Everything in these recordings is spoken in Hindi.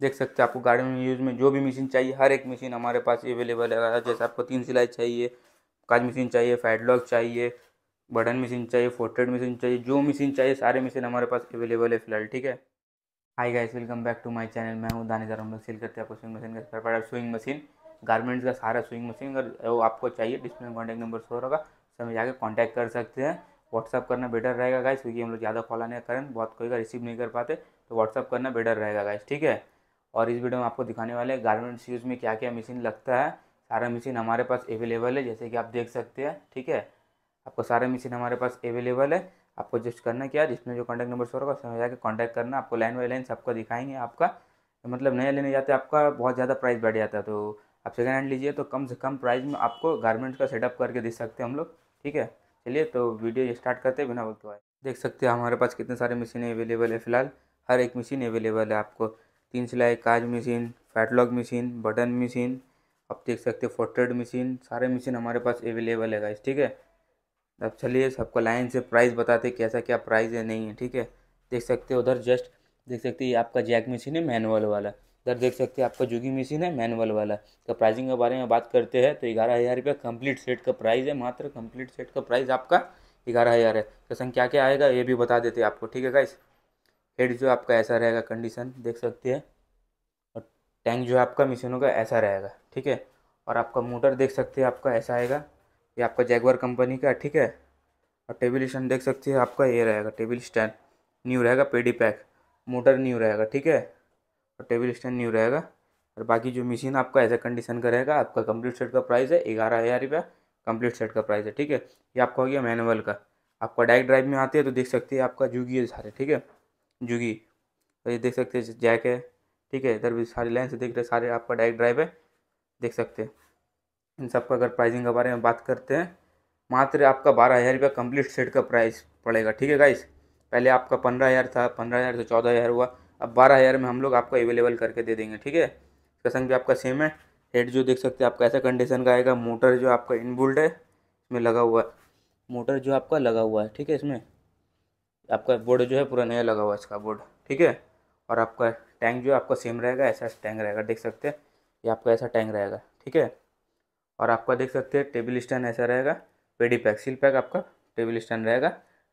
देख सकते हैं आपको गार्डन में यूज़ में जो भी मशीन चाहिए हर एक मशीन हमारे पास अवेलेबल है जैसे आपको तीन सिलाई चाहिए काज मशीन चाहिए लॉक चाहिए बटन मशीन चाहिए फोर्टेड मशीन चाहिए जो मशीन चाहिए सारे मशीन हमारे पास अवेलेबल है फिलहाल ठीक है hi guys welcome back to my channel मैं हूँ दानी हम लोग सेल करते हैं आपको स्विंग मशीन का पर स्विंग मशीन गारमेंट्स का सारा स्विंग मशीन अगर वो आपको चाहिए डिस्प्ले में कॉन्टैक्ट नंबर शो होगा उसमें जाकर कॉन्टैक्ट कर सकते हैं व्हाट्सअप करना बेटर रहेगा गाइस क्योंकि हम लोग ज़्यादा कॉल आने का कारण बहुत कोई का रिसीव नहीं कर पाते तो व्हाट्सअप करना बेटर रहेगा गाइस ठीक है और इस वीडियो में आपको दिखाने वाले हैं गारमेंट्स यूज़ में क्या क्या मशीन लगता है सारा मशीन हमारे पास अवेलेबल है जैसे कि आप देख सकते हैं ठीक है आपको सारा मशीन हमारे पास अवेलेबल है आपको जस्ट करना क्या जिसमें जो कॉन्टैक्ट नंबर होगा उसमें जाकर कॉन्टैक्ट करना आपको लाइन बाई लाइन सबको दिखाएंगे आपका तो मतलब नया लेने जाते आपका बहुत ज़्यादा प्राइस बढ़ जाता है तो आप सेकेंड हैंड लीजिए तो कम से कम प्राइस में आपको गारमेंट्स का सेटअप करके दे सकते हैं हम लोग ठीक है चलिए तो वीडियो स्टार्ट करते हैं बिना वक्त देख सकते हैं हमारे पास कितने सारे मशीनें अवेलेबल है फ़िलहाल हर एक मशीन अवेलेबल है आपको तीन सिलाई काज मशीन फैटलॉग मशीन बटन मशीन आप देख सकते हो फोर्ट्रेड मशीन सारे मशीन हमारे पास अवेलेबल है गाइस ठीक है अब चलिए सबको लाइन से प्राइस बताते कैसा क्या प्राइस है नहीं है ठीक है देख सकते हो उधर जस्ट देख सकते हैं आपका जैक मशीन है मैनुअल वाला इधर देख सकते हैं आपका जुगी मशीन है मैनुअल वाला तो प्राइसिंग के बारे में बात करते हैं तो ग्यारह हज़ार रुपया कम्प्लीट सेट का प्राइस है मात्र कम्प्लीट सेट का प्राइस आपका ग्यारह हज़ार है तो संग क्या क्या आएगा ये भी बता देते हैं आपको ठीक है गाइस हेड जो आपका ऐसा रहेगा कंडीशन देख सकते हैं टैंक जो है आपका मिशन होगा ऐसा रहेगा ठीक है और आपका मोटर देख सकते हैं आपका ऐसा आएगा ये आपका जैगवर कंपनी का ठीक है और टेबल स्टैंड देख सकते हैं आपका ये रहेगा टेबल स्टैंड न्यू रहेगा पेडी पैक मोटर न्यू रहेगा ठीक है और टेबल स्टैंड न्यू रहेगा और बाकी जो मशीन आपका ऐसा कंडीशन का रहेगा आपका कंप्लीट सेट का प्राइस है ग्यारह हज़ार रुपया कंप्लीट सेट का प्राइस है ठीक है ये आपका हो गया मैनुअल का आपका डायरेक्ट ड्राइव में आते हैं तो देख सकते हैं आपका जुगी है सारे ठीक है जुगी और ये देख सकते हैं जैक है ठीक है इधर भी सारी लाइन दिख रहे सारे आपका डायरेक्ट ड्राइव है देख सकते हैं इन सब का अगर प्राइसिंग के बारे में बात करते हैं मात्र आपका बारह हज़ार रुपया कम्प्लीट सेट का प्राइस पड़ेगा ठीक है गाइस पहले आपका पंद्रह हज़ार था पंद्रह हज़ार से चौदह हज़ार हुआ अब बारह हज़ार में हम लोग आपको अवेलेबल करके दे देंगे ठीक है इसका संग भी आपका सेम है हेड जो देख सकते हैं आपका ऐसा कंडीशन का आएगा मोटर जो आपका इनबुल्ड है इसमें लगा हुआ है मोटर जो आपका लगा हुआ है ठीक है इसमें आपका बोर्ड जो है पूरा नया लगा हुआ है इसका बोर्ड ठीक है और आपका टैंक जो है आपका सेम रहेगा ऐसा टैंक रहेगा देख सकते हैं ये आपका ऐसा टैंक रहेगा ठीक है और आपका देख सकते हैं टेबल स्टैंड ऐसा रहेगा पेडी पैक सील पैक आपका टेबल स्टैंड रहेगा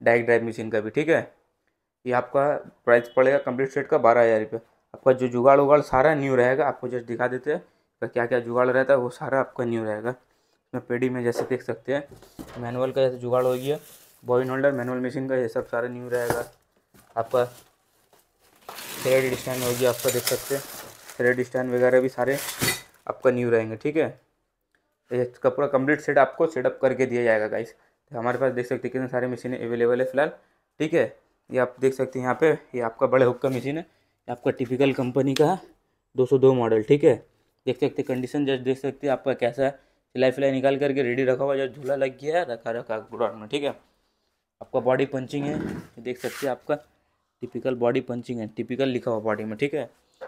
डायरेक्ट ड्राइव मशीन का भी ठीक है ये आपका प्राइस पड़ेगा कंप्लीट सेट का बारह हज़ार रुपये आपका जो जुगाड़ उगाड़ सारा न्यू रहेगा आपको जस्ट दिखा देते हैं क्या क्या जुगाड़ रहता है वो सारा आपका न्यू रहेगा इसमें पेडी में जैसे देख सकते हैं मैनुअल का जैसे जुगाड़ हो गया बॉइन होल्डर मैनुअल मशीन का ये सब सारा न्यू रहेगा आपका थ्रेड स्टैंड होगी आपका देख सकते हैं थ्रेड स्टैंड वगैरह भी सारे आपका न्यू रहेंगे ठीक है इसका पूरा कम्प्लीट सेट आपको सेटअप करके दिया जाएगा गाइस तो हमारे पास देख सकते हैं कितने सारे मशीनें अवेलेबल है फिलहाल ठीक है ये आप देख सकते हैं यहाँ पे ये आपका बड़े हुक का मशीन है आपका टिपिकल कंपनी का दो सौ दो मॉडल ठीक है देख सकते कंडीशन जस्ट देख सकते हैं आपका कैसा है सिलाई फिलाई निकाल करके रेडी रखा हुआ जो झूला लग गया है रखा रखा ग्राउंड में ठीक है आपका बॉडी पंचिंग है देख सकते हैं आपका टिपिकल बॉडी पंचिंग है टिपिकल लिखा हुआ बॉडी में ठीक है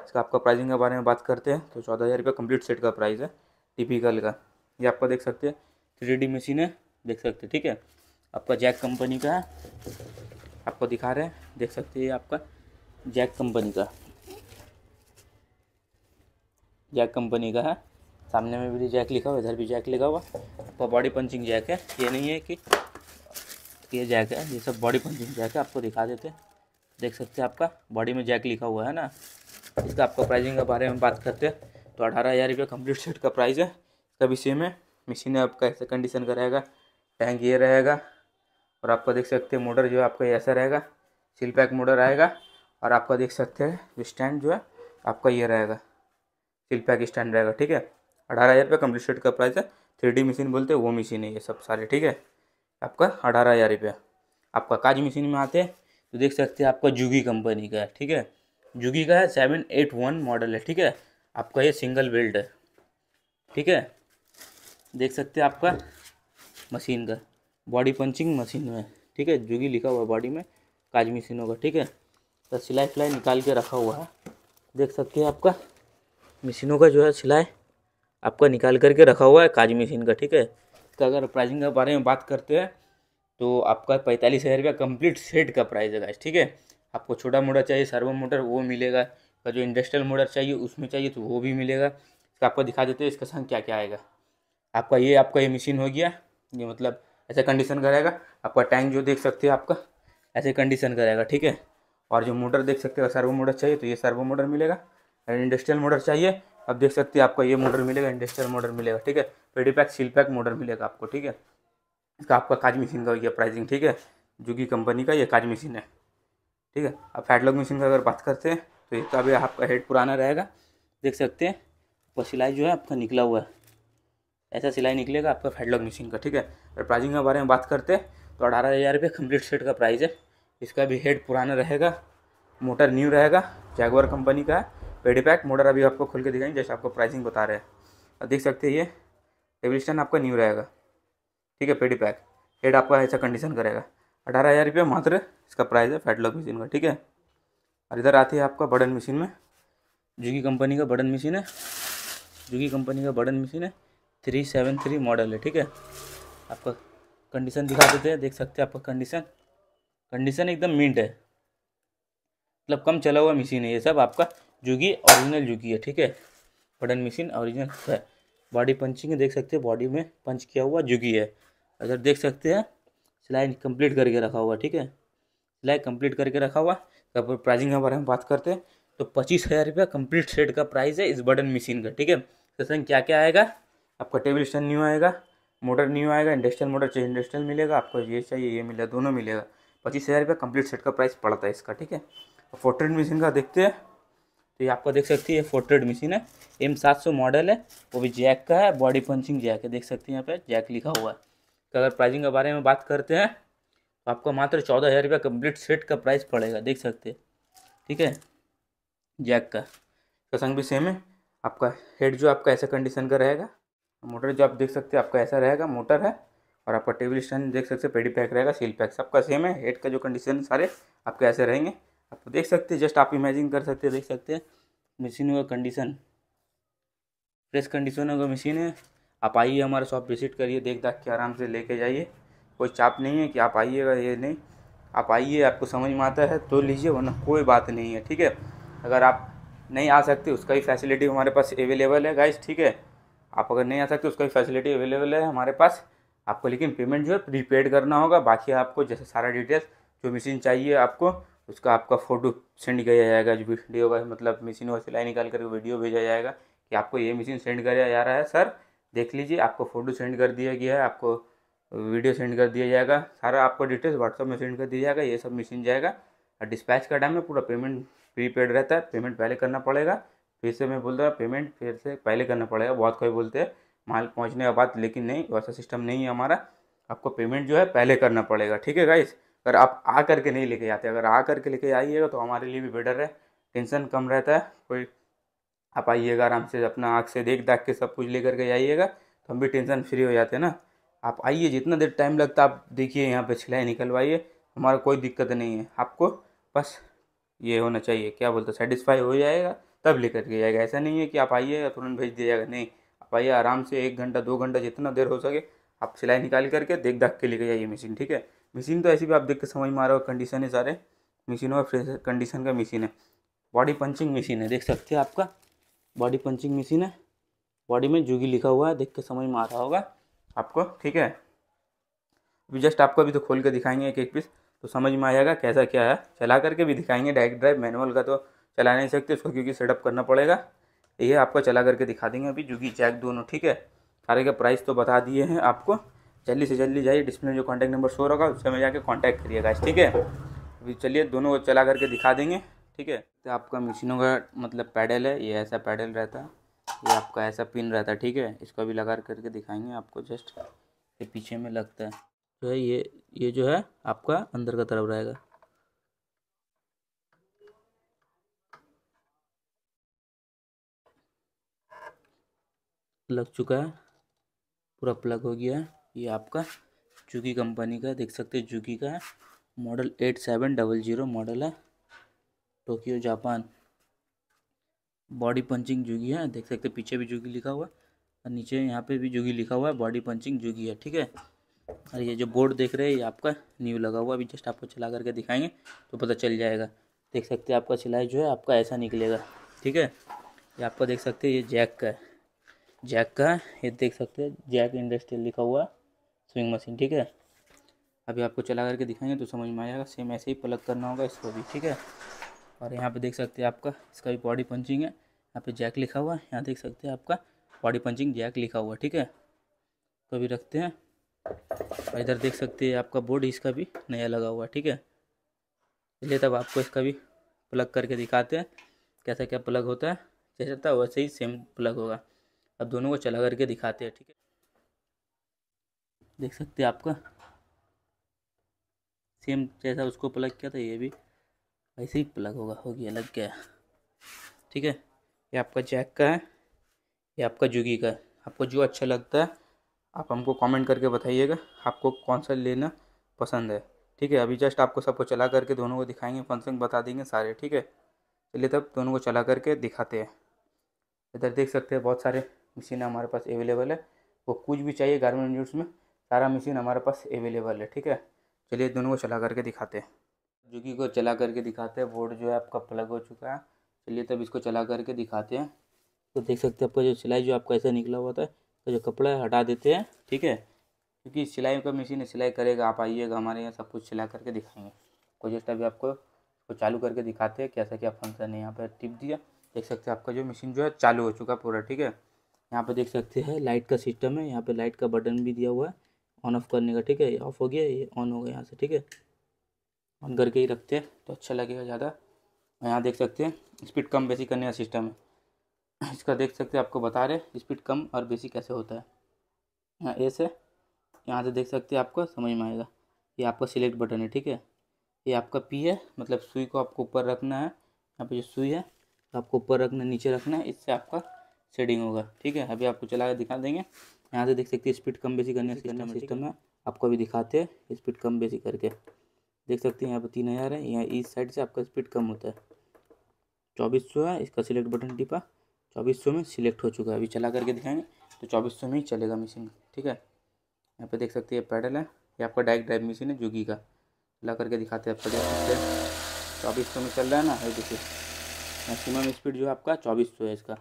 इसका आपका प्राइसिंग के बारे में बात करते हैं तो चौदह हज़ार रुपये कम्प्लीट सेट का प्राइस है टिपिकल का ये आपका देख सकते हैं थ्री डी मशीन है देख सकते हैं ठीक है आपका जैक कंपनी का है आपको दिखा रहे हैं देख सकते हैं आपका जैक कंपनी का जैक कंपनी का है सामने में भी जैक लिखा हुआ इधर भी जैक लिखा हुआ आपका बॉडी पंचिंग जैक है ये नहीं है कि ये जैक है ये सब बॉडी पंचिंग जैक है आपको दिखा देते हैं देख सकते हैं आपका बॉडी में जैक लिखा हुआ है ना इसका आपका प्राइसिंग के बारे में बात करते हैं तो अठारह हज़ार रुपये कम्प्लीट सेट का प्राइस है इसका भी सेम है मशीन आपका ऐसा कंडीशन का रहेगा टैंक ये रहेगा और आपका देख सकते हैं मोटर जो है आपका ऐसा रहेगा सिल पैक मोटर आएगा और आपका देख सकते हैं जो स्टैंड जो है आपका ये रहेगा सिल पैक स्टैंड रहेगा ठीक है अठारह हज़ार रुपये कम्प्लीट सेट का प्राइस है थ्री डी मशीन बोलते हैं वो मशीन है ये सब सारे ठीक है आपका अठारह हज़ार रुपया आपका काज मशीन में आते हैं तो देख सकते हैं आपका जुगी कंपनी का है ठीक है जुगी का है सेवन एट वन मॉडल है ठीक है आपका ये सिंगल बेल्ट है ठीक है देख सकते हैं आपका मशीन का बॉडी पंचिंग मशीन में ठीक है जुगी लिखा हुआ है बॉडी में काज मशीनों का ठीक है तो सिलाई फिलाई निकाल के रखा हुआ है देख सकते हैं आपका मशीनों का जो है सिलाई आपका निकाल करके रखा हुआ है काज मशीन का ठीक है इसका तो अगर प्राइसिंग के बारे में बात करते हैं तो आपका पैंतालीस हज़ार रुपया कम्प्लीट सेट का प्राइस है गाइस ठीक है आपको छोटा मोटर चाहिए सर्वो मोटर वो मिलेगा और जो इंडस्ट्रियल मोटर चाहिए उसमें चाहिए तो वो भी मिलेगा इसका आपको दिखा देते हैं इसका संग क्या क्या आएगा आपका ये आपका ये मशीन हो गया ये मतलब ऐसा कंडीशन कराएगा आपका टैंक जो देख सकते हो आपका ऐसे कंडीशन कराएगा ठीक है और जो मोटर देख सकते हो सर्वो मोटर चाहिए तो ये सर्वो मोटर मिलेगा इंडस्ट्रियल मोटर चाहिए अब देख सकते हैं आपका ये मोटर मिलेगा इंडस्ट्रियल मोटर मिलेगा ठीक है पेडी पैक सील पैक मोटर मिलेगा आपको ठीक है इसका आपका काज मशीन का ये प्राइसिंग ठीक है जुगी कंपनी का ये काज मशीन है ठीक है अब फैटलॉग मशीन का अगर बात करते हैं तो इसका तो भी आपका हेड पुराना रहेगा देख सकते हैं और सिलाई जो है आपका निकला हुआ है ऐसा सिलाई निकलेगा आपका फैटलॉग मशीन का ठीक है और प्राइसिंग के बारे में बात करते हैं तो अठारह हज़ार रुपये कम्प्लीट सेट का प्राइस है इसका भी हेड पुराना रहेगा मोटर न्यू रहेगा जैगवर कंपनी का है पेडी पैक मोटर अभी आपको खोल के दिखाएंगे जैसे आपको प्राइसिंग बता रहे हैं देख सकते हैं ये टेबल स्टैंड आपका न्यू रहेगा ठीक है पेडी पैक हेड आपका ऐसा कंडीशन करेगा अठारह हज़ार रुपये मात्र इसका प्राइस है लॉक मशीन का ठीक है और इधर आती है आपका बटन मशीन में जुगी कंपनी का बटन मशीन है जुगी कंपनी का बटन मशीन है थ्री सेवन थ्री मॉडल है ठीक है आपका कंडीशन दिखा देते हैं देख सकते हैं आपका कंडीशन कंडीशन एकदम मिंट है मतलब कम चला हुआ मशीन है ये सब आपका जुगी ऑरिजिनल जुगी है ठीक है बटन मशीन ऑरिजिनल है बॉडी पंचिंग देख सकते हैं बॉडी में पंच किया हुआ जुगी है इधर देख सकते हैं सिलाई कंप्लीट करके रखा हुआ ठीक है सिलाई कंप्लीट करके रखा हुआ अब प्राइसिंग के बारे में बात करते हैं तो पच्चीस हज़ार रुपया कम्प्लीट सेट का प्राइस है इस बटन मशीन का ठीक है तो क्या क्या आएगा आपका टेबल स्टैंड न्यू आएगा मोटर न्यू आएगा इंडस्ट्रियल मोटर चाहिए इंडस्ट्रियल मिलेगा आपको ये चाहिए ये मिलेगा दोनों मिलेगा पच्चीस हज़ार रुपया कम्प्लीट सेट का प्राइस पड़ता है इसका ठीक है और फोर्ट्रेड मशीन का देखते हैं तो ये आपको देख सकती है फोर्ट्रेड मशीन है एम सात सौ मॉडल है वो भी जैक का है बॉडी पंचिंग जैक है देख सकते हैं यहाँ पर जैक लिखा हुआ है तो अगर प्राइसिंग के बारे में बात करते हैं तो आपको मात्र चौदह हज़ार रुपया कम्प्लीट सेट का प्राइस पड़ेगा देख सकते हैं ठीक है जैक का इसका संग भी सेम है आपका हेड जो आपका ऐसा कंडीशन का रहेगा मोटर जो आप देख सकते हैं आपका ऐसा रहेगा मोटर है और आपका टेबल स्टैंड देख सकते हैं पेडी पैक रहेगा सील पैक सबका सेम है हेड का जो कंडीशन सारे आपके ऐसे रहेंगे आप देख सकते हैं जस्ट आप इमेजिन कर सकते हैं देख सकते हैं मशीनों का कंडीशन फ्रेश कंडीशनों का मशीन है आप आइए हमारा शॉप विज़िट करिए देख दाख के आराम से लेके जाइए कोई चाप नहीं है कि आप आइएगा ये नहीं आप आइए आपको समझ में आता है तो लीजिए वरना कोई बात नहीं है ठीक है अगर आप नहीं आ सकते उसका भी फैसिलिटी हमारे पास अवेलेबल है गाइस ठीक है आप अगर नहीं आ सकते उसका भी फैसिलिटी अवेलेबल है हमारे पास आपको लेकिन पेमेंट जो है प्रीपेड करना होगा बाकी आपको जैसे सारा डिटेल्स जो मशीन चाहिए आपको उसका आपका फ़ोटो सेंड किया जाएगा जो वीडियो का मतलब मशीन और सिलाई निकाल करके वीडियो भेजा जाएगा कि आपको ये मशीन सेंड किया जा रहा है सर देख लीजिए आपको फ़ोटो सेंड कर दिया गया है आपको वीडियो सेंड कर दिया जाएगा सारा आपको डिटेल्स व्हाट्सअप में सेंड कर दिया जाएगा ये सब मशीन जाएगा और डिस्पैच का टाइम में पूरा पेमेंट प्रीपेड रहता है पेमेंट पहले करना पड़ेगा फिर से मैं बोल रहा हूँ पेमेंट फिर से पहले करना पड़ेगा बहुत कोई बोलते हैं माल पहुँचने के बाद लेकिन नहीं वैसा सिस्टम नहीं है हमारा आपको पेमेंट जो है पहले करना पड़ेगा ठीक है गाइस अगर आप आ करके नहीं लेके जाते अगर आ करके लेके आइएगा तो हमारे लिए भी बेटर है टेंशन कम रहता है कोई आप आइएगा आराम से अपना आँख से देख दाख के सब कुछ लेकर के आइएगा तो हम भी टेंशन फ्री हो जाते हैं ना आप आइए जितना देर टाइम लगता आप देखिए यहाँ पे सिलाई निकलवाइए हमारा कोई दिक्कत नहीं है आपको बस ये होना चाहिए क्या बोलते सेटिस्फाई हो जाएगा तब लेकर के जाएगा ऐसा नहीं है कि आप आइए तुरंत भेज दिया जाएगा नहीं आप आइए आराम से एक घंटा दो घंटा जितना देर हो सके आप सिलाई निकाल करके देख दाख के लेके जाइए मशीन ठीक है मशीन तो ऐसी भी आप देख के समझ में आ रहा हो कंडीशन है सारे मशीनों का फ्रेश कंडीशन का मशीन है बॉडी पंचिंग मशीन है देख सकते हैं आपका बॉडी पंचिंग मशीन है बॉडी में जुगी लिखा हुआ है देख के समझ में आ रहा होगा आपको ठीक है अभी जस्ट आपको अभी तो खोल के दिखाएंगे एक एक पीस तो समझ में आ जाएगा कैसा क्या है चला करके भी दिखाएंगे डायरेक्ट ड्राइव मैनुअल का तो चला नहीं सकते उसको क्योंकि सेटअप करना पड़ेगा ये आपको चला करके दिखा देंगे अभी जुगी जैक दोनों ठीक है सारे का प्राइस तो बता दिए हैं आपको जल्दी से जल्दी जाइए डिस्प्ले में जो कॉन्टैक्ट नंबर शो होगा उससे में जाके कॉन्टैक्ट करिएगा ठीक है अभी चलिए दोनों को चला करके दिखा देंगे ठीक है तो आपका मशीनों का मतलब पैडल है ये ऐसा पैडल रहता है ये आपका ऐसा पिन रहता है ठीक है इसको भी लगा करके दिखाएंगे आपको जस्ट ये पीछे में लगता है जो है ये ये जो है आपका अंदर का तरफ रहेगा लग चुका है पूरा प्लग हो गया है ये आपका जुकी कंपनी का देख सकते हैं जुकी का model eight seven double zero model है Tokyo Japan body punching Juki है देख सकते हैं पीछे भी जुगी लिखा हुआ है और नीचे यहाँ पे भी जुगी लिखा हुआ है बॉडी पंचिंग जुगी है ठीक है और ये जो बोर्ड देख रहे हैं ये आपका न्यू लगा हुआ अभी जस्ट आपको चला करके दिखाएंगे तो पता चल जाएगा देख सकते हैं आपका सिलाई जो है आपका ऐसा निकलेगा ठीक है ये आपका देख सकते हैं ये जैक का है जैक का है ये देख सकते हैं जैक इंडस्ट्रियल लिखा हुआ है स्विंग मशीन ठीक है अभी आपको चला करके दिखाएंगे तो समझ में आ जाएगा सेम ऐसे ही प्लग करना होगा इसको भी ठीक है और यहाँ पे देख सकते हैं आपका इसका भी बॉडी पंचिंग है यहाँ पे जैक लिखा हुआ है यहाँ देख सकते हैं आपका बॉडी पंचिंग जैक लिखा हुआ है ठीक है तो अभी रखते हैं और इधर देख सकते हैं आपका बोर्ड इसका भी नया लगा हुआ है ठीक है चलिए तब आपको इसका भी प्लग करके दिखाते हैं कैसा क्या प्लग होता है जैसा था वैसे ही सेम प्लग होगा अब दोनों को चला करके दिखाते हैं ठीक है देख सकते हैं आपका सेम जैसा उसको प्लग किया था ये भी ऐसे ही प्लग होगा होगी अलग क्या गया ठीक है ये आपका जैक का है ये आपका जुगी का है आपको जो अच्छा लगता है आप हमको कमेंट करके बताइएगा आपको कौन सा लेना पसंद है ठीक है अभी जस्ट आपको सबको चला करके दोनों को दिखाएंगे फंक्शन बता देंगे सारे ठीक है चलिए तब दोनों को चला करके दिखाते हैं इधर देख सकते हैं बहुत सारे मशीन हमारे पास अवेलेबल है वो कुछ भी चाहिए गारमेंट यूट्स में सारा मशीन हमारे पास अवेलेबल है ठीक है चलिए दोनों को चला करके दिखाते हैं जो कि को चला करके दिखाते हैं बोर्ड जो है आपका प्लग हो चुका है चलिए तब इसको चला करके दिखाते हैं तो देख सकते हैं आपका जो सिलाई जो आपका ऐसा निकला हुआ था तो जो कपड़ा है हटा देते हैं ठीक है क्योंकि सिलाई का मशीन सिलाई करेगा आप आइएगा हमारे यहाँ सब कुछ सिला करके दिखाएंगे तो जैसे अभी आपको इसको चालू करके दिखाते हैं कैसा क्या फंक्शन है यहाँ पर टिप दिया देख सकते हैं आपका जो मशीन जो है चालू हो चुका पूरा ठीक है यहाँ पर देख सकते हैं लाइट का सिस्टम है यहाँ पर लाइट का बटन भी दिया हुआ है ऑन ऑफ करने का ठीक है ऑफ हो गया ये ऑन हो गया यहाँ से ठीक है ऑन करके ही रखते तो अच्छा लगेगा ज़्यादा और यहाँ देख सकते हैं स्पीड कम बेसी करने का सिस्टम है इसका देख सकते हैं आपको बता रहे स्पीड कम और बेसी कैसे होता है यहाँ ए से यहाँ से देख सकते हैं आपको समझ में आएगा ये आपका सिलेक्ट बटन है ठीक है ये आपका पी है मतलब सुई को आपको ऊपर रखना है यहाँ पे जो सुई है तो आपको ऊपर रखना नीचे रखना है इससे आपका शेडिंग होगा ठीक है अभी आपको चला के दिखा देंगे यहाँ से देख सकते हैं स्पीड कम बेसी करने का सिस्टम है आपको अभी दिखाते हैं स्पीड कम बेसी करके देख सकते हैं यहाँ पर तीन हज़ार है यहाँ इस साइड से आपका स्पीड कम होता है चौबीस सौ है इसका सिलेक्ट बटन टिपा चौबीस सौ में सिलेक्ट हो चुका है अभी चला करके दिखाएंगे तो चौबीस सौ में ही चलेगा मशीन ठीक है यहाँ पर देख सकते हैं पैडल है ये आपका डायरेक्ट ड्राइव मशीन है जुगी का चला करके दिखाते हैं आपको देख सकते हैं चौबीस सौ में चल रहा है ना ये देखिए मैक्सिमम स्पीड जो है आपका चौबीस सौ है इसका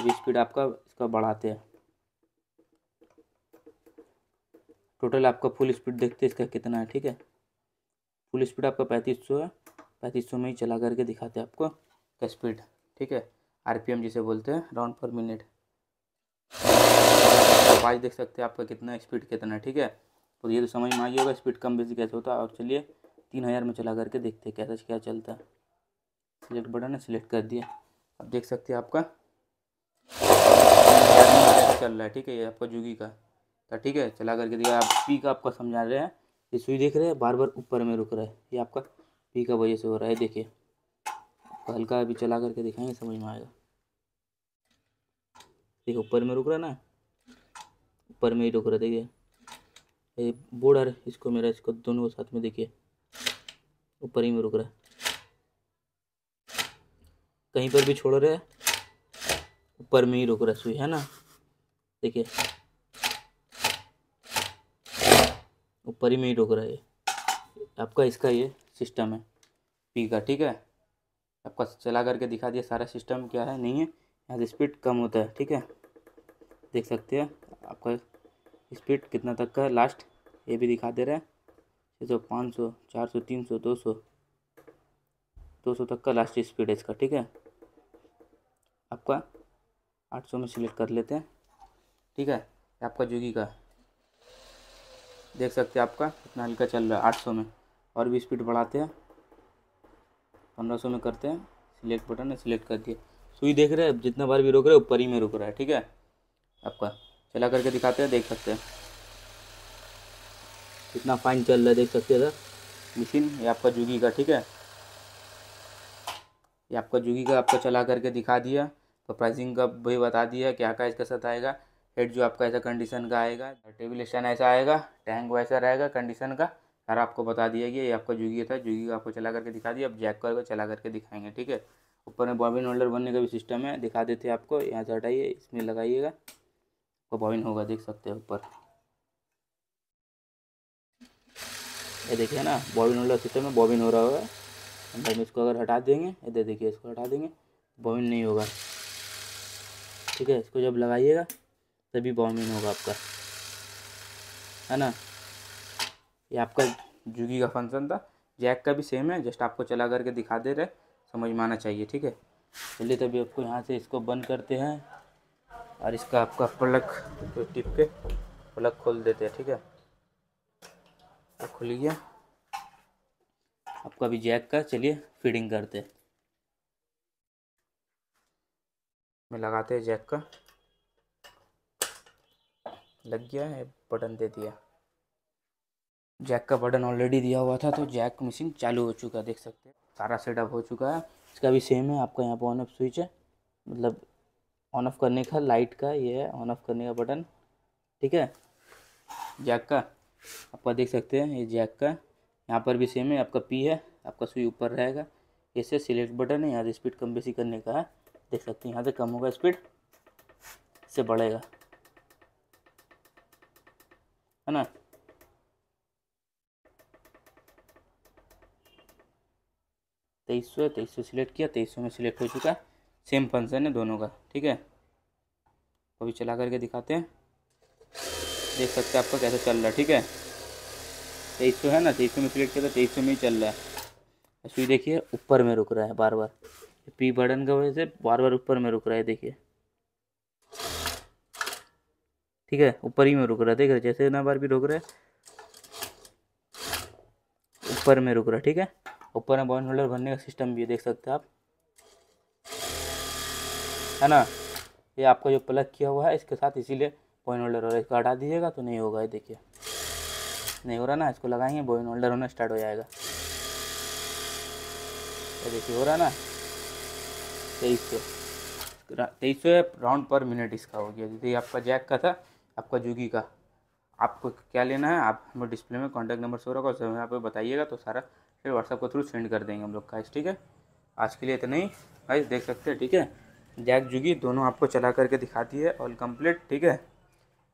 अभी स्पीड आपका इसका बढ़ाते हैं टोटल आपका फुल स्पीड देखते हैं इसका कितना है ठीक है फुल स्पीड आपका पैंतीस सौ है पैंतीस सौ में ही चला करके दिखाते हैं आपको का स्पीड ठीक है आरपीएम जिसे बोलते हैं राउंड पर मिनट आवाज़ देख सकते हैं आपका कितना स्पीड कितना ठीक है तो ये तो समझ में आई होगा स्पीड कम बेसी कैसे होता है और चलिए तीन हज़ार में चला करके देखते हैं कैसा क्या चलता है सिलेक्ट बटन है सिलेक्ट कर दिया अब देख सकते हैं आपका चल रहा है ठीक है ये आपका जुगी का तो ठीक है चला करके दिया आप पी का आपका समझा रहे हैं ये सुई देख रहे हैं बार बार ऊपर में रुक रहा है ये आपका पी का वजह से हो रहा है देखिए हल्का अभी चला करके दिखाएंगे समझ में आएगा देखिए ऊपर में रुक रहा है ना ऊपर में ही रुक रहा है देखिए ये बॉर्डर इसको मेरा इसको दोनों साथ में देखिए ऊपर ही में रुक रहा है कहीं पर भी छोड़ रहे ऊपर में ही रुक रहा है सुई है ना देखिए में ही रोक रहा है ये आपका इसका ये सिस्टम है पी का ठीक है आपका चला करके दिखा दिया सारा सिस्टम क्या है नहीं है यहाँ से स्पीड कम होता है ठीक है देख सकते हैं आपका स्पीड कितना तक का है लास्ट ये भी दिखा दे रहा है छः सौ पाँच सौ चार सौ तीन सौ दो सौ दो सौ तक का लास्ट स्पीड है इसका ठीक है आपका आठ सौ में सिलेक्ट कर लेते हैं ठीक है आपका जुगी का देख सकते हैं आपका कितना हल्का चल रहा है आठ सौ में और भी स्पीड बढ़ाते हैं पंद्रह सौ में करते हैं सिलेक्ट बटन है सिलेक्ट कर दिया सुई देख रहे हैं जितना बार भी रोक रहे ऊपर ही में रुक रहा है ठीक है आपका चला करके दिखाते हैं देख सकते हैं कितना फाइन चल रहा है देख सकते हैं मशीन ये आपका जुगी का ठीक है ये आपका जुगी का आपको चला करके दिखा दिया तो प्राइसिंग का भी बता दिया क्या का इसके साथ आएगा हेड जो आपका ऐसा कंडीशन का आएगा टेबलेशन ऐसा आएगा टैंक वैसा रहेगा कंडीशन का सारा आपको बता दिया गया ये आपका जुगी था जुगी आपको चला करके दिखा दिया अब जैक करके चला करके दिखाएंगे ठीक है ऊपर में बॉबिन होल्डर बनने का भी सिस्टम है दिखा देते हैं आपको यहाँ से हटाइए इसमें लगाइएगा वो बॉबिन होगा देख सकते हैं ऊपर ये देखिए ना बॉबिन होल्डर सिस्टम में बॉबिन हो रहा होगा अंदर में इसको अगर हटा देंगे इधर देखिए इसको हटा देंगे बॉबिन नहीं होगा ठीक है इसको जब लगाइएगा तभी इन होगा आपका है ना ये आपका जुगी का फंक्शन था जैक का भी सेम है जस्ट आपको चला करके दिखा दे रहे समझ में आना चाहिए ठीक है चलिए तभी आपको यहाँ से इसको बंद करते हैं और इसका आपका प्लग तो टिप के प्लग खोल देते हैं ठीक है तो खुल गया आपका अभी जैक का चलिए फिटिंग करते हैं में लगाते हैं जैक का लग गया है बटन दे दिया जैक का बटन ऑलरेडी दिया हुआ था तो जैक मिसिंग चालू हो चुका है देख सकते हैं सारा सेटअप हो चुका है इसका भी सेम है आपका यहाँ पर ऑन ऑफ स्विच है मतलब ऑन ऑफ करने का लाइट का ये है ऑन ऑफ करने का बटन ठीक है जैक का आपका देख सकते हैं ये जैक का यहाँ पर भी सेम है आपका पी है आपका स्विच ऊपर रहेगा इससे सिलेक्ट बटन है यहाँ से स्पीड कम बेसी करने का है देख सकते हैं यहाँ से कम होगा स्पीड इससे बढ़ेगा है ना तेईस सौ तेईस सौ सिलेक्ट किया तेईस सौ में सिलेक्ट हो चुका है सेम फंक्शन है दोनों का ठीक है अभी चला करके दिखाते हैं देख सकते हैं आपका कैसा चल रहा है ठीक है तेईस सौ है ना तेईस सौ में सिलेक्ट किया था तो तेईस सौ में ही चल रहा है स्वी देखिए ऊपर में रुक रहा है बार बार पी बटन की वजह से बार बार ऊपर में रुक रहा है देखिए ठीक है ऊपर ही में रुक रहा है देख रहे जैसे ना बार भी रुक रहा है ऊपर में रुक रहा है ठीक है ऊपर में बॉइन होल्डर भरने का सिस्टम भी देख सकते हैं आप है ना ये आपका जो प्लग किया हुआ है इसके साथ इसीलिए बॉइन होल्डर हो रहा है इसको हटा दीजिएगा तो नहीं होगा ये देखिए नहीं हो रहा ना इसको लगाएंगे बॉइन होल्डर होना स्टार्ट हो जाएगा ये देखिए हो रहा ना तेईस सौ तेईस सौ राउंड पर मिनट इसका हो गया जैसे आपका जैक का था आपका जूगी का आपको क्या लेना है आप हमें डिस्प्ले में कॉन्टैक्ट नंबर शो रखा और सब बताइएगा तो सारा फिर व्हाट्सअप के थ्रू सेंड कर देंगे हम लोग गाइस ठीक है आज के लिए इतना ही गाइस देख सकते हैं ठीक है जैक जुगी दोनों आपको चला करके दिखाती है ऑल कंप्लीट ठीक है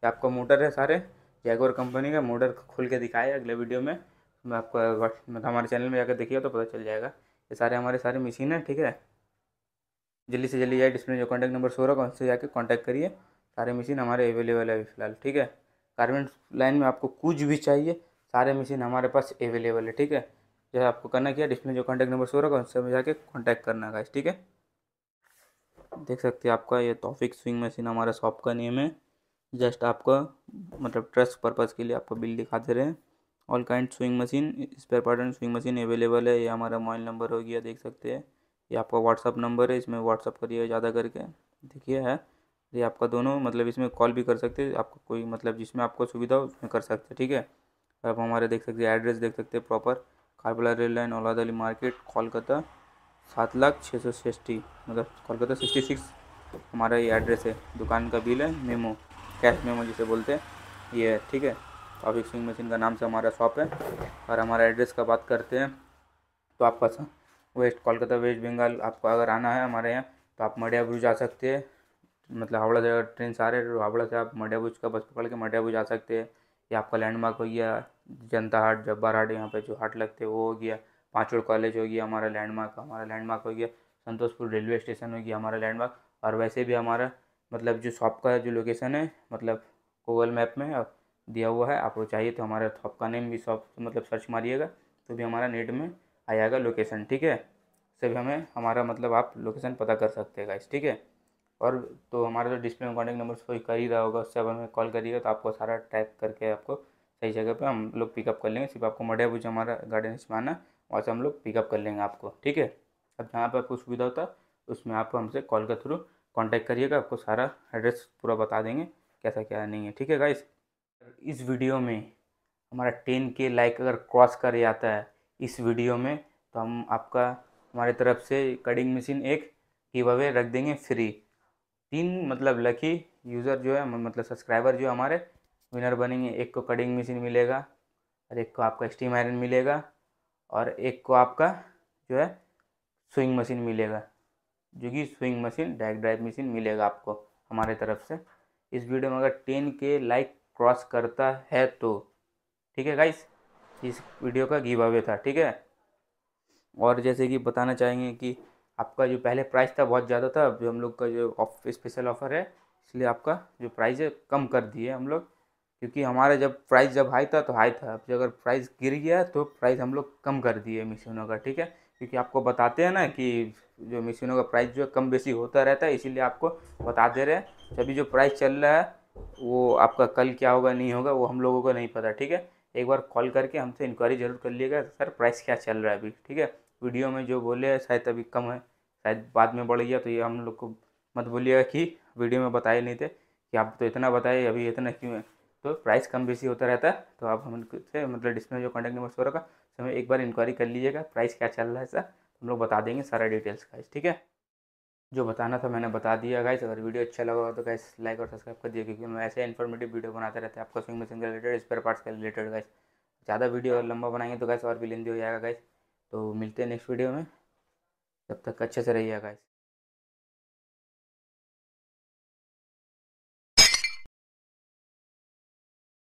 आपका मोटर है सारे जैगोर कंपनी का मोटर खोल के दिखाया अगले वीडियो में मैं आपको मतलब हमारे चैनल में जाकर देखिएगा तो पता चल जाएगा ये सारे हमारे सारे मशीन है ठीक है जल्दी से जल्दी जाए डिस्प्ले जो कॉन्टैक्ट नंबर सो रहा है उनसे जाके कॉन्टैक्ट करिए सारे मशीन हमारे अवेलेबल है अभी फ़िलहाल ठीक है गारमेंट लाइन में आपको कुछ भी चाहिए सारे मशीन हमारे पास अवेलेबल है ठीक है जैसे आपको करना क्या डिस्प्ले जो कॉन्टैक्ट नंबर शो रखा है उससे जाके कॉन्टैक्ट करना है ठीक है देख सकते हैं आपका ये तोफिक स्विंग मशीन हमारा शॉप का नेम है जस्ट आपका मतलब ट्रस्ट पर्पज़ के लिए आपको बिल दिखा दे रहे हैं all kind sewing machine spare part and sewing machine available है ये हमारा मोबाइल नंबर हो गया देख सकते हैं ये आपका व्हाट्सअप नंबर है इसमें व्हाट्सअप करिए ज़्यादा करके देखिए है ये आपका दोनों मतलब इसमें कॉल भी कर सकते हैं आपको कोई मतलब जिसमें आपको सुविधा हो उसमें कर सकते हैं ठीक है आप हमारे देख सकते हैं एड्रेस देख सकते हैं प्रॉपर कारबला रेल लाइन औलाद अली मार्केट कोलकाता सात लाख छः सौ सिक्सटी मतलब कोलकाता सिक्सटी सिक्स हमारा ये एड्रेस है दुकान का बिल है मेमो कैश मेमो जिसे बोलते हैं ये है ठीक है तो स्विंग मशीन का नाम से हमारा शॉप है और हमारा एड्रेस का बात करते हैं तो आपका वेस्ट कोलकाता वेस्ट बंगाल आपको अगर आना है हमारे यहाँ तो आप मडिया ब्रिज आ सकते हैं मतलब हावड़ा से ट्रेन से आ रहे हावड़ा से आप मडिया भुज का बस पकड़ के मडिया भुज आ सकते हैं या आपका लैंडमार्क हो गया जनता हाट जब्बार हाट यहाँ पे जो हाट लगते हैं वो हो गया पाँचोड़ कॉलेज हो गया हमारा लैंडमार्क हमारा लैंडमार्क हो गया संतोषपुर रेलवे स्टेशन हो गया हमारा लैंडमार्क और वैसे भी हमारा मतलब जो शॉप का जो लोकेशन है मतलब गूगल मैप में दिया हुआ है आपको चाहिए तो हमारा शॉप का नेम भी शॉप मतलब सर्च मारिएगा तो भी हमारा नेट में आ जाएगा लोकेशन ठीक है से भी हमें हमारा मतलब आप लोकेशन पता कर सकते हैं गाइस ठीक है और तो हमारा जो डिस्प्ले में कॉन्टैक्ट नंबर कोई कर ही रहा होगा उससे अगर हमें कॉल करिएगा तो आपको सारा टाइप करके आपको सही जगह पे हम लोग पिकअप कर लेंगे सिर्फ आपको मडिया बुझे हमारा गार्डन इसमें आना वहाँ से हम लोग पिकअप कर लेंगे आपको ठीक है अब जहाँ पर आपको सुविधा होता है उसमें आप हमसे कॉल के थ्रू कॉन्टैक्ट करिएगा आपको सारा एड्रेस पूरा बता देंगे कैसा क्या नहीं है ठीक है गाइस इस वीडियो में हमारा टेन के लाइक अगर क्रॉस कर जाता है इस वीडियो में तो हम आपका हमारे तरफ से कटिंग मशीन एक ही वे रख देंगे फ्री तीन मतलब लकी यूज़र जो है मतलब सब्सक्राइबर जो हमारे विनर बनेंगे एक को कटिंग मशीन मिलेगा और एक को आपका स्टीम आयरन मिलेगा और एक को आपका जो है स्विंग मशीन मिलेगा जो कि स्विंग मशीन डैक ड्राइव मशीन मिलेगा आपको हमारे तरफ से इस वीडियो में अगर टेन के लाइक क्रॉस करता है तो ठीक है गाइस इस वीडियो का गिव अवे था ठीक है और जैसे कि बताना चाहेंगे कि आपका जो पहले प्राइस था बहुत ज़्यादा था अभी हम लोग का जो ऑफ स्पेशल ऑफर है इसलिए आपका जो प्राइस है कम कर दिए हम लोग क्योंकि हमारा जब प्राइस जब हाई था तो हाई था अब अगर प्राइस गिर गया तो प्राइस हम लोग कम कर दिए मिशनों का ठीक है क्योंकि आपको बताते हैं ना कि जो मिशनों का प्राइस जो है कम बेसी होता रहता है इसीलिए आपको बता दे रहे हैं अभी जो प्राइस चल रहा है वो आपका कल क्या होगा नहीं होगा वो हम लोगों को नहीं पता ठीक है एक बार कॉल करके हमसे इंक्वायरी जरूर कर लिएगा सर प्राइस क्या चल रहा है अभी ठीक है वीडियो में जो बोले है शायद अभी कम है शायद बाद में बढ़ गया तो ये हम लोग को मत बोलिएगा कि वीडियो में बताए नहीं थे कि आप तो इतना बताए अभी इतना क्यों है तो प्राइस कम बेसी होता रहता है तो आप हम से मतलब डिस्प्ले जो कॉन्टैक्ट नंबर होगा का समय एक बार इंक्वायरी कर लीजिएगा प्राइस क्या चल रहा है सर हम लोग बता देंगे सारा डिटेल्स का ठीक है जो बताना था मैंने बता दिया गाइस अगर वीडियो अच्छा लगा तो गाइस लाइक और सब्सक्राइब कर दिया क्योंकि मैं ऐसे इन्फॉर्मेटिव वीडियो बनाते रहते हैं आपका स्विंग मशीन के रिलेटेड स्पेयर पार्ट्स के रिलेटेड गाइस ज़्यादा वीडियो लंबा बनाएंगे तो गाइस और भी लेंदी हो जाएगा गाइस तो मिलते हैं नेक्स्ट वीडियो में तब तक अच्छे से रहिएगा इस